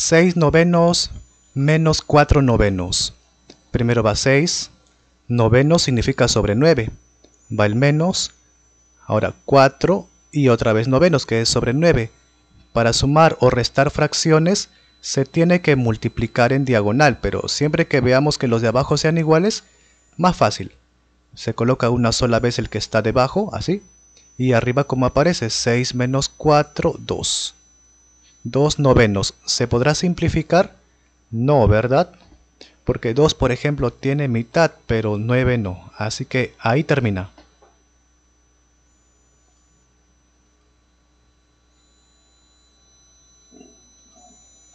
6 novenos menos 4 novenos. Primero va 6, noveno significa sobre 9, va el menos, ahora 4 y otra vez novenos que es sobre 9. Para sumar o restar fracciones se tiene que multiplicar en diagonal, pero siempre que veamos que los de abajo sean iguales, más fácil. Se coloca una sola vez el que está debajo, así, y arriba como aparece, 6 menos 4, 2. 2 novenos. ¿Se podrá simplificar? No, ¿verdad? Porque 2, por ejemplo, tiene mitad, pero 9 no. Así que ahí termina.